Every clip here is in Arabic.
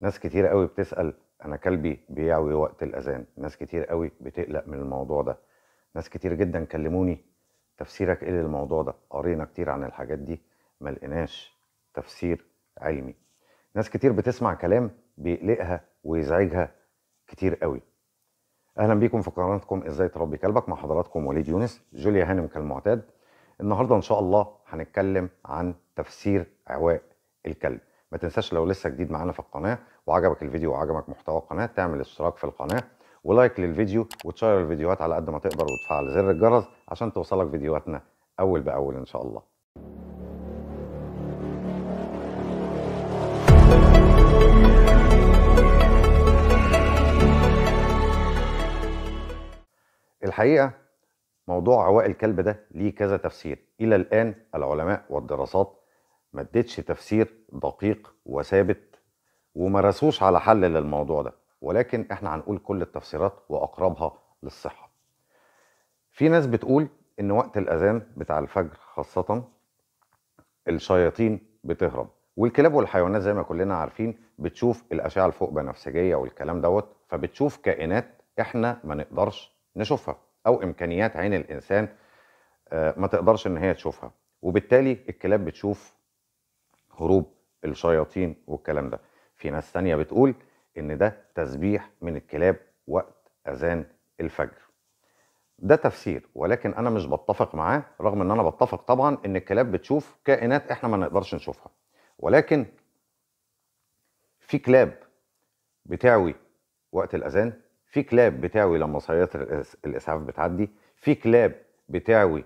ناس كتير قوي بتسال انا كلبي بيعوي وقت الاذان ناس كتير قوي بتقلق من الموضوع ده ناس كتير جدا كلموني تفسيرك ايه للموضوع ده قرينا كتير عن الحاجات دي ما لقيناش تفسير علمي ناس كتير بتسمع كلام بيقلقها ويزعجها كتير قوي اهلا بيكم في قناتكم ازاي تربي كلبك مع حضراتكم وليد يونس جوليا هانم كالمعتاد النهارده ان شاء الله هنتكلم عن تفسير عواء الكلب ما تنساش لو لسه جديد معانا في القناه وعجبك الفيديو وعجبك محتوى القناه تعمل اشتراك في القناه ولايك للفيديو وتشير الفيديوهات على قد ما تقدر وتفعل زر الجرس عشان توصلك فيديوهاتنا اول باول ان شاء الله الحقيقه موضوع عواء الكلب ده ليه كذا تفسير الى الان العلماء والدراسات ما تفسير دقيق وثابت ومارسوش على حل للموضوع ده ولكن احنا هنقول كل التفسيرات واقربها للصحه في ناس بتقول ان وقت الاذان بتاع الفجر خاصه الشياطين بتهرب والكلاب والحيوانات زي ما كلنا عارفين بتشوف الاشعه الفوق بنفسجيه والكلام دوت فبتشوف كائنات احنا ما نقدرش نشوفها او امكانيات عين الانسان آه، ما تقدرش ان هي تشوفها وبالتالي الكلاب بتشوف هروب الشياطين والكلام ده في ناس تانية بتقول ان ده تسبيح من الكلاب وقت اذان الفجر ده تفسير ولكن انا مش بتفق معاه رغم ان انا بتفق طبعا ان الكلاب بتشوف كائنات احنا ما نقدرش نشوفها ولكن في كلاب بتعوي وقت الاذان في كلاب بتعوي لما صيات الاسعاف بتعدي في كلاب بتعوي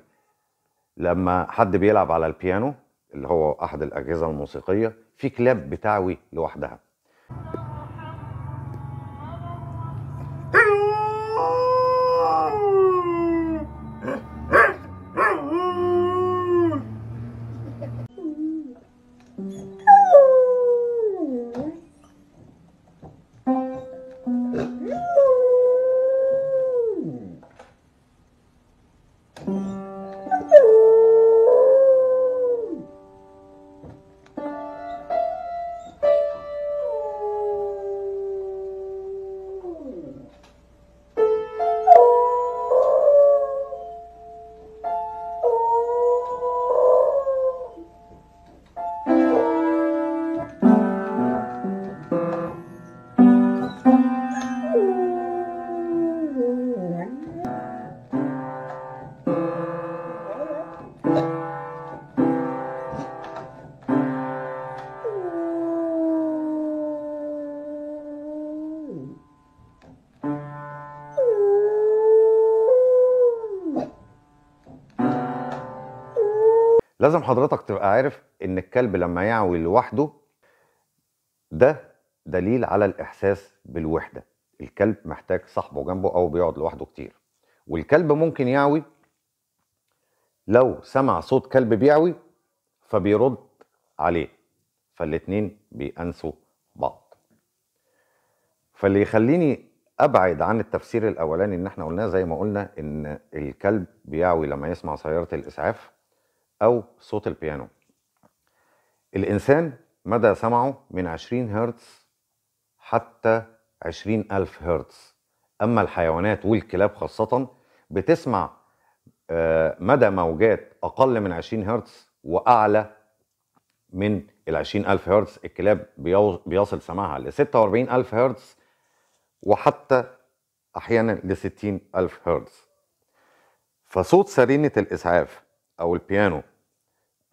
لما حد بيلعب على البيانو اللي هو احد الاجهزه الموسيقيه في كلاب بتعوي لوحدها أيوه. لازم حضرتك تبقى عارف ان الكلب لما يعوي لوحده ده دليل على الاحساس بالوحده الكلب محتاج صاحبه جنبه او بيقعد لوحده كتير والكلب ممكن يعوي لو سمع صوت كلب بيعوي فبيرد عليه فالاتنين بيأنسوا بعض فاللي يخليني ابعد عن التفسير الاولاني ان احنا قلناه زي ما قلنا ان الكلب بيعوي لما يسمع سياره الاسعاف أو صوت البيانو الإنسان مدى سمعه من 20 هرتز حتى 20 ألف هرتز أما الحيوانات والكلاب خاصة بتسمع آه، مدى موجات أقل من 20 هرتز وأعلى من ال 20 ألف هرتز الكلاب بيصل سماعها ل 46 ألف هرتز وحتى أحيانا ل 60 ألف هرتز فصوت سرينة الإسعاف أو البيانو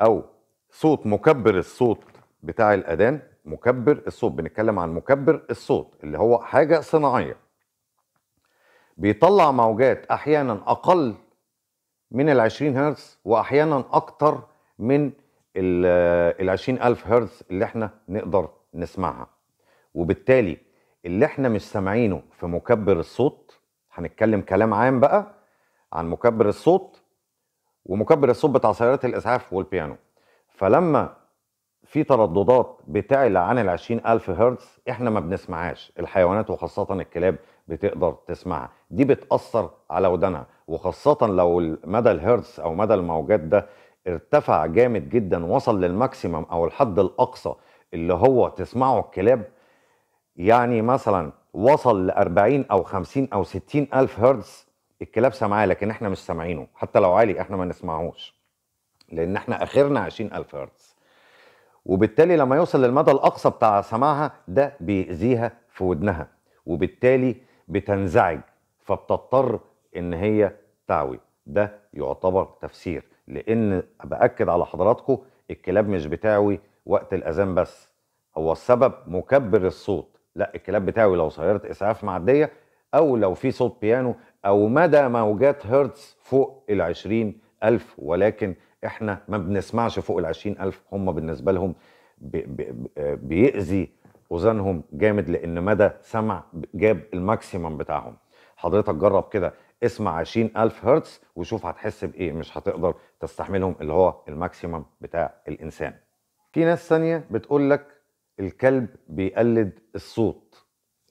او صوت مكبر الصوت بتاع الاذان مكبر الصوت بنتكلم عن مكبر الصوت اللي هو حاجه صناعيه بيطلع موجات احيانا اقل من ال 20 هرتز واحيانا اكتر من ال 20000 هرتز اللي احنا نقدر نسمعها وبالتالي اللي احنا مش سامعينه في مكبر الصوت هنتكلم كلام عام بقى عن مكبر الصوت ومكبر الصوت بتاع سيارات الاسعاف والبيانو فلما في ترددات بتعلى عن ال 20000 هرتز احنا ما بنسمعهاش الحيوانات وخاصه الكلاب بتقدر تسمعها دي بتاثر على ودنها وخاصه لو مدى الهرتز او مدى الموجات ده ارتفع جامد جدا وصل للماكسيمم او الحد الاقصى اللي هو تسمعه الكلاب يعني مثلا وصل ل 40 او 50 او 60 الف هرتز الكلاب سامعاه لكن احنا مش سامعينه حتى لو عالي احنا ما نسمعهوش لان احنا اخرنا 20000 هرتز وبالتالي لما يوصل للمدى الاقصى بتاع سماعها ده بيأذيها في ودنها وبالتالي بتنزعج فبتضطر ان هي تعوي ده يعتبر تفسير لان باكد على حضراتكم الكلاب مش بتعوي وقت الاذان بس هو السبب مكبر الصوت لا الكلاب بتعوي لو سياره اسعاف معديه او لو في صوت بيانو أو مدى موجات هرتز فوق ال ألف ولكن إحنا ما بنسمعش فوق ال ألف هم بالنسبة لهم بيأذي أذانهم جامد لأن مدى سمع جاب الماكسيمم بتاعهم حضرتك جرب كده اسمع 20000 هرتز وشوف هتحس بايه مش هتقدر تستحملهم اللي هو الماكسيمم بتاع الانسان في ناس ثانيه بتقول لك الكلب بيقلد الصوت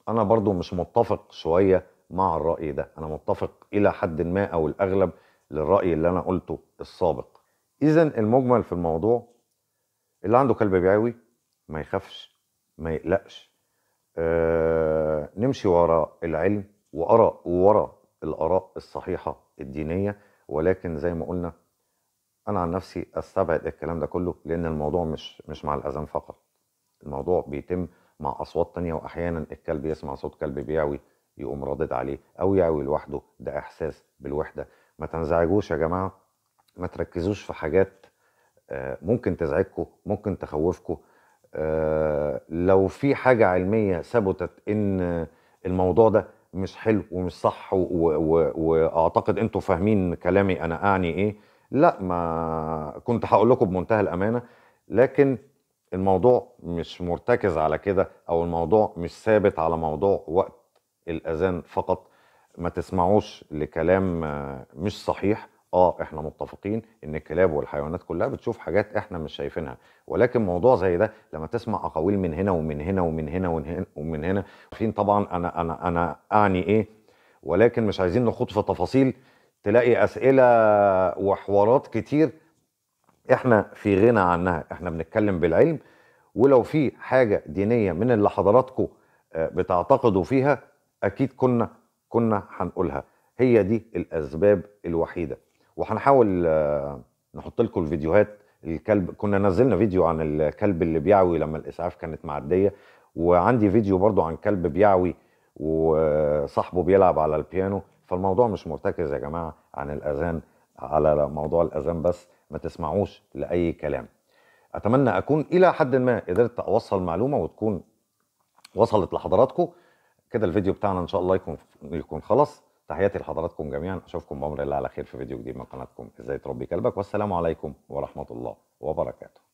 انا برضو مش متفق شويه مع الرأي ده أنا متفق إلى حد ما أو الأغلب للرأي اللي أنا قلته السابق إذا المجمل في الموضوع اللي عنده كلب بيعوي ما يخافش ما يقلقش آه نمشي وراء العلم وأرى وراء الآراء الصحيحة الدينية ولكن زي ما قلنا أنا عن نفسي أستبعد الكلام ده كله لأن الموضوع مش مش مع الأذان فقط الموضوع بيتم مع أصوات تانية وأحيانا الكلب يسمع صوت كلب بيعوي يقوم رادد عليه او يعوي لوحده ده احساس بالوحده ما تنزعجوش يا جماعه ما تركزوش في حاجات آه، ممكن تزعجكم ممكن تخوفكم آه، لو في حاجه علميه ثبتت ان الموضوع ده مش حلو ومش صح واعتقد انتوا فاهمين كلامي انا اعني ايه لا ما كنت هقول لكم بمنتهى الامانه لكن الموضوع مش مرتكز على كده او الموضوع مش ثابت على موضوع وقت الاذان فقط ما تسمعوش لكلام آه، مش صحيح اه احنا متفقين ان الكلاب والحيوانات كلها بتشوف حاجات احنا مش شايفينها ولكن موضوع زي ده لما تسمع اقاويل من هنا ومن هنا ومن هنا ومن هنا ومن هنا عارفين طبعا انا انا انا اعني ايه ولكن مش عايزين نخوض في تفاصيل تلاقي اسئله وحوارات كتير احنا في غنى عنها احنا بنتكلم بالعلم ولو في حاجه دينيه من اللي حضراتكم آه، بتعتقدوا فيها اكيد كنا كنا هنقولها هي دي الاسباب الوحيده وهنحاول آه، نحط لكم الفيديوهات الكلب كنا نزلنا فيديو عن الكلب اللي بيعوي لما الاسعاف كانت معديه وعندي فيديو برضو عن كلب بيعوي وصاحبه بيلعب على البيانو فالموضوع مش مرتكز يا جماعه عن الاذان على موضوع الاذان بس ما تسمعوش لاي كلام اتمنى اكون الى حد ما قدرت اوصل معلومه وتكون وصلت لحضراتكم كده الفيديو بتاعنا ان شاء الله يكون يكون خلص تحياتي لحضراتكم جميعا اشوفكم بامر الله على خير في فيديو جديد من قناتكم ازاي تربي كلبك والسلام عليكم ورحمه الله وبركاته